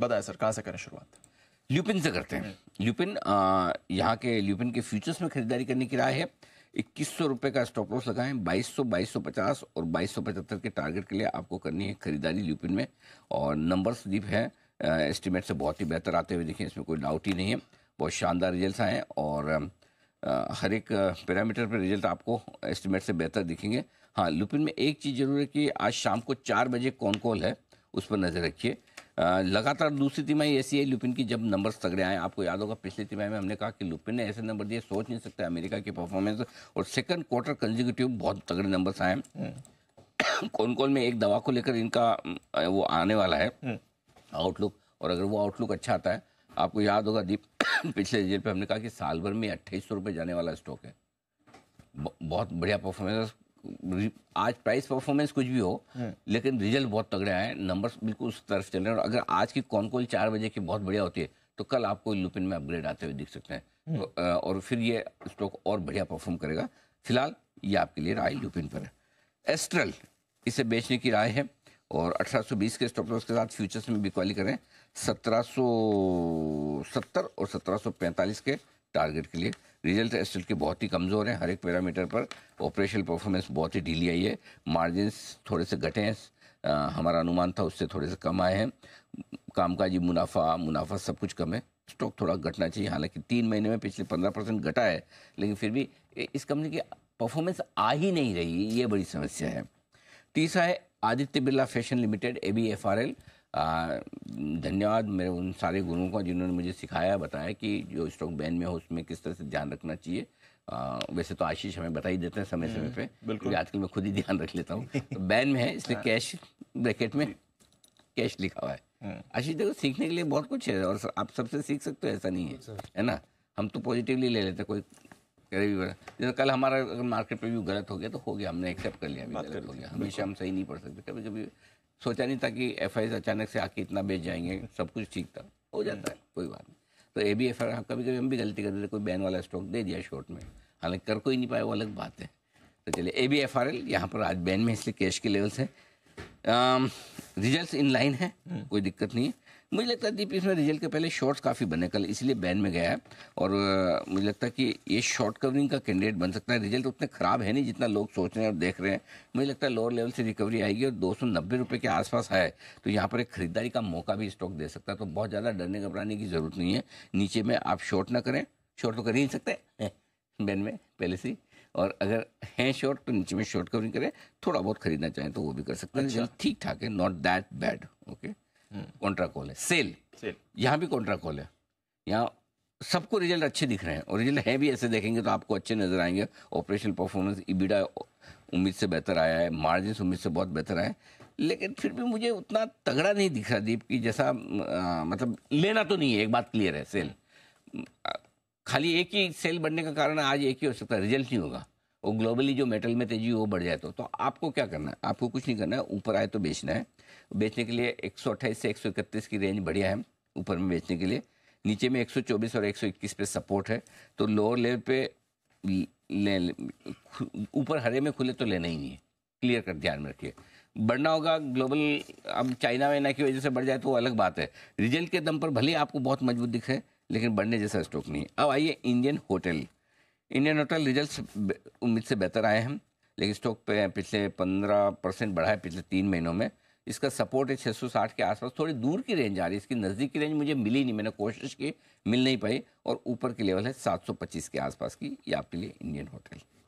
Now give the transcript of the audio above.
बताए सर कहाँ से करें शुरुआत ल्यूपिन से करते हैं ल्यूपिन यहाँ के ल्यूपिन के फ्यूचर्स में खरीदारी करने की राय है इक्कीस सौ रुपये का स्टॉप लॉस लगाएं 2200, 2250 और 2275 के टारगेट के लिए आपको करनी है खरीदारी ल्यूपिन में और नंबर दीप है एस्टिमेट से बहुत ही बेहतर आते हुए देखें इसमें कोई डाउट ही नहीं है बहुत शानदार रिजल्ट आए और हर एक पैरामीटर पर रिजल्ट आपको एस्टिमेट से बेहतर दिखेंगे हाँ लुपिन में एक चीज़ ज़रूर है कि आज शाम को चार बजे कौन कॉल है उस पर नज़र रखिए लगातार दूसरी तिमाही ऐसी है लुपिन की जब नंबर्स तगड़े आए आपको याद होगा पिछली तिमाही में हमने कहा कि लुपिन ने ऐसे नंबर दिए सोच नहीं सकते अमेरिका की परफॉर्मेंस और सेकंड क्वार्टर कंजिक्यूटिव बहुत तगड़े नंबर्स आए हम्म। कौन कौन में एक दवा को लेकर इनका वो आने वाला है आउटलुक हम्म। और अगर वो आउटलुक अच्छा आता है आपको याद होगा दीप पिछले ईयर पे हमने कहा कि साल भर में अट्ठाईस सौ रुपये जाने वाला स्टॉक है बहुत बढ़िया परफॉर्मेंस आज प्राइस परफॉर्मेंस कुछ भी हो हम्म। लेकिन रिजल्ट बहुत तगड़ा है नंबर्स बिल्कुल उस तरफ चल रहे हैं और अगर आज की कौन कॉल चार बजे की बहुत बढ़िया होती है तो कल आपको लुपिन में अपग्रेड आते हुए दिख सकते हैं हम्म। तो, और फिर ये स्टॉक और बढ़िया परफॉर्म करेगा फिलहाल ये आपके लिए राय लुपिन पर है एस्ट्रल इसे बेचने की राय है और 1820 के स्टॉप लॉस के साथ फ्यूचर्स में बिकवाली करें 1770 और 1745 के टारगेट के लिए रिजल्ट एस्टेट के बहुत ही कमज़ोर हैं हर एक पैरामीटर पर ऑपरेशनल परफॉर्मेंस बहुत ही ढीली आई है मार्जिनस थोड़े से घटे हैं हमारा अनुमान था उससे थोड़े से कम आए हैं कामकाजी मुनाफा मुनाफा सब कुछ कम है स्टॉक थोड़ा घटना चाहिए हालांकि तीन महीने में पिछले पंद्रह परसेंट घटा है लेकिन फिर भी इस कंपनी की परफॉर्मेंस आ ही नहीं रही ये बड़ी समस्या है तीसरा है Aditya Birla fashion limited A B F R L धन्यवाद मेरे उन सारे गुरुओं का जिन्होंने मुझे सिखाया बताया कि जो स्ट्रोक बैन में हो उसमें किस तरह से ध्यान रखना चाहिए आ, वैसे तो आशीष हमें बता ही देते हैं समय समय हम्म, पे बिल्कुल आजकल मैं खुद ही ध्यान रख लेता हूँ तो बैन में है इसलिए हाँ। कैश ब्रैकेट में कैश लिखा हुआ है हाँ। आशीष देखो सीखने के लिए बहुत कुछ है और आप सबसे सीख सकते हो ऐसा नहीं है है ना हम तो पॉजिटिवली ले लेते कोई भी बड़ा जैसे कल हमारा अगर मार्केट व्यू गलत हो गया तो हो गया हमने एक्सेप्ट कर लिया गलत हो गया हमेशा हम सही नहीं पढ़ सकते कभी कभी सोचा नहीं था कि एफ अचानक से आके इतना बेच जाएंगे सब कुछ ठीक था हो जाता है कोई बात नहीं तो ए बी एफ आई कभी कभी हम भी गलती कर देते कोई बैन वाला स्टॉक दे दिया शॉर्ट में हालांकि कर कोई नहीं पाया वो अलग बात है तो चलिए A B F R L यहाँ पर आज बैन में इसलिए कैश के लेवल्स है रिजल्ट्स इन लाइन है कोई दिक्कत नहीं है मुझे लगता है दीप इसमें रिजल्ट के पहले शॉर्ट्स काफ़ी बने कल इसलिए बैन में गया है और मुझे लगता है कि ये शॉर्ट कवरिंग का कैंडिडेट बन सकता है रिजल्ट उतने ख़राब है नहीं जितना लोग सोच रहे हैं और देख रहे हैं मुझे लगता है लोअर लेवल से रिकवरी आएगी और दो सौ के आसपास है तो यहाँ पर एक खरीदारी का मौका भी स्टॉक दे सकता है तो बहुत ज़्यादा डरने घबराने की ज़रूरत नहीं है नीचे में आप शॉर्ट ना करें शॉर्ट तो कर ही नहीं सकते बैन में पहले से और अगर हैं शॉर्ट तो नीचे में शॉर्ट कवरिंग करें थोड़ा बहुत खरीदना चाहें तो वो भी कर सकते हैं अच्छा। ठीक ठाक है not that bad okay contra call है सेल सेल यहाँ भी कॉन्ट्रा कॉल है यहाँ सबको रिजल्ट अच्छे दिख रहे हैं और रिजल्ट है भी ऐसे देखेंगे तो आपको अच्छे नजर आएंगे ऑपरेशनल परफॉर्मेंस इबिडा उम्मीद से बेहतर आया है मार्जिन उम्मीद से बहुत बेहतर आया है लेकिन फिर भी मुझे उतना तगड़ा नहीं दिख रहा दीप कि जैसा आ, मतलब लेना तो नहीं है एक बात क्लियर है सेल खाली एक ही सेल बढ़ने का कारण आज एक ही हो सकता है रिजल्ट नहीं होगा और ग्लोबली जो मेटल में तेजी वो बढ़ जाए तो, तो आपको क्या करना है आपको कुछ नहीं करना है ऊपर आए तो बेचना है बेचने के लिए एक से एक की रेंज बढ़िया है ऊपर में बेचने के लिए नीचे में 124 और 121 पे सपोर्ट है तो लोअर लेवल पे ले ऊपर हरे में खुले तो लेना ही नहीं है क्लियर कट ध्यान में रखिए बढ़ना होगा ग्लोबल अब चाइना वाइना की वजह से बढ़ जाए तो वो अलग बात है रिजल्ट के दम पर भले आपको बहुत मजबूत दिखे लेकिन बढ़ने जैसा स्टॉक नहीं है अब आइए Indian hotel Indian hotel result उम्मीद से बेहतर आए हैं लेकिन स्टॉक पे पिछले पंद्रह परसेंट बढ़ा है पिछले तीन महीनों में इसका सपोर्ट है छः सौ साठ के आसपास थोड़ी दूर की रेंज आ रही है इसकी नज़दीक की रेंज मुझे मिली नहीं मैंने कोशिश की मिल नहीं पाई और ऊपर की लेवल है पच्चीस के आसपास की ये आपके लिए इंडियन होटल